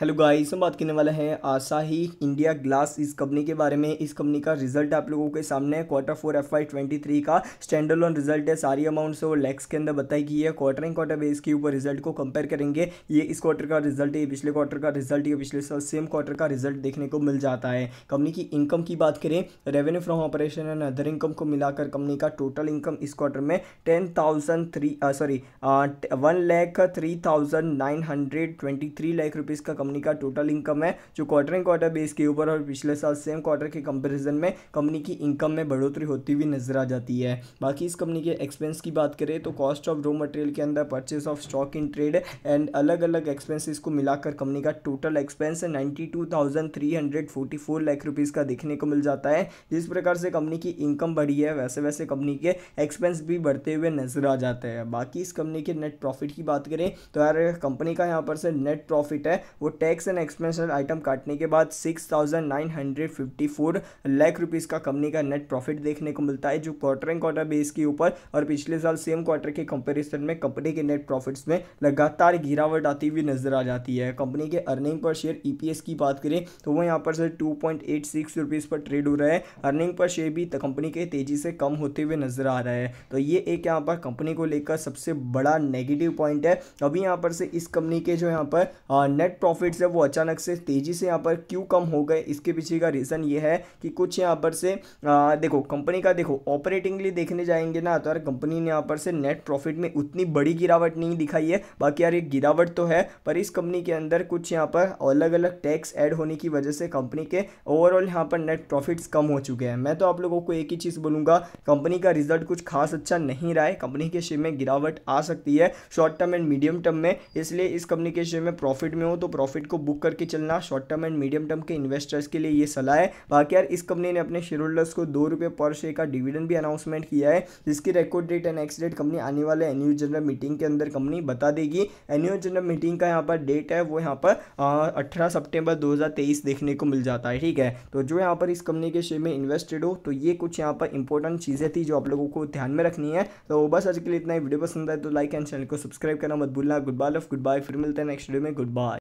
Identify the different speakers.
Speaker 1: hello guys हम बात करने वाले हैं आसाही इंडिया ग्लास इस कंपनी के बारे में इस कंपनी का रिजल्ट आप लोगों के सामने है quarter four F Y twenty three का लोन रिजल्ट है सारी अमाउंट्स और लैक्स के अंदर बताई गई है क्वार्टर एंड क्वार्टर बेस के ऊपर रिजल्ट को कंपेयर करेंगे ये इस क्वार्टर का रिजल्ट है पिछले क्वार्टर का रिजल्ट ये पिछले साल सेम क्वार्टर का रिजल्ट देखने को मिल जाता है कंपनी की इनकम की बात करें revenue from operation and other income को मिलाकर कंपनी का टोटल इनकम इस क्वार्टर में ten thousand three sorry one lakh three thousand nine hundred twenty three lakh rupees का कंपनी का टोटल इनकम है जो क्वार्टर एंड क्वार्टर बेस के ऊपर और पिछले साल सेम क्वार्टर के कंपेरिजन में कंपनी की इनकम में बढ़ोतरी होती हुई नजर आ जाती है बाकी इस कंपनी के एक्सपेंस की बात करें तो कॉस्ट ऑफ रॉ मटेरियल के अंदर purchase of stock in trade and अलग अलग एक्सपेंसिस को मिलाकर कंपनी का total expense ninety two thousand three hundred forty four lakh rupees का देखने को मिल जाता है जिस प्रकार से कंपनी की इनकम बढ़ी है वैसे वैसे कंपनी के एक्सपेंस भी बढ़ते हुए नजर आ जाते हैं बाकी इस कंपनी के नेट प्रॉफिट की बात करें तो यार कंपनी का यहाँ पर से नेट प्रॉफिट है वो टैक्स एंड एक्सपेंशन आइटम काटने के बाद six thousand nine hundred fifty four lakh rupees का कंपनी का नेट प्रॉफिट देखने को मिलता है जो क्वार्टर एंड क्वार्टर बेस के ऊपर और पिछले साल सेम क्वार्टर के कंपेरिजन में कंपनी के नेट प्रॉफिट्स में लगातार गिरावट आती हुई नजर आ जाती है कंपनी के अर्निंग पर शेयर ईपीएस की बात करें तो वो यहाँ पर से two point eight six rupees पर ट्रेड हो रहा है अर्निंग पर शेयर भी कंपनी के तेज़ी से कम होते हुए नजर आ रहा है तो ये एक यहाँ पर कंपनी को लेकर सबसे बड़ा नेगेटिव पॉइंट है अभी यहाँ पर से इस कंपनी के जो यहाँ पर नेट प्रॉफिट प्रॉफिट्स है वो अचानक से तेज़ी से यहाँ पर क्यों कम हो गए इसके पीछे का रीज़न ये है कि कुछ यहाँ पर से आ, देखो कंपनी का देखो ऑपरेटिंगली देखने जाएंगे ना तो यार कंपनी ने यहाँ पर से नेट प्रॉफिट में उतनी बड़ी गिरावट नहीं दिखाई है बाकी यार ये गिरावट तो है पर इस कंपनी के अंदर कुछ यहाँ पर अलग अलग टैक्स एड होने की वजह से कंपनी के ओवरऑल यहाँ पर नेट प्रॉफिट्स कम हो चुके हैं मैं तो आप लोगों को एक ही चीज़ बोलूँगा कंपनी का रिजल्ट कुछ खास अच्छा नहीं रहा है कंपनी के शेयर में गिरावट आ सकती है short term and medium term में इसलिए इस कंपनी के शेयर में प्रॉफिट में हो तो प्रॉफिट प्रॉफिट को बुक करके चलना short term and medium term के इन्वेस्टर्स के लिए ये सलाह है बाकी यार इस कंपनी ने अपने शेयर होल्डर्स को दो रुपये पर शेयर का डिविडेंड भी अनाउंसमेंट किया है जिसकी record date and ex date company आने वाले एनुअल जनरल मीटिंग के अंदर कंपनी बता देगी एनुअल जनरल मीटिंग का यहाँ पर डेट है वो यहाँ पर अट्ठारह सप्टेम्बर दो देखने को मिल जाता है ठीक है तो जो यहाँ पर इस कंपनी के शेयर में इन्वेस्टेड हो तो ये कुछ यहाँ पर इंपॉर्टेंट चीज़ें थी जो आप लोगों को ध्यान में रखनी है तो बस आज के लिए इतना ही वीडियो पसंद आए तो लाइक एंड चैनल को सब्सक्राइब करना मत भूलना गुड बाय गुड बाय फिर मिलते हैं नेक्स्ट वीडियो में गुड बाय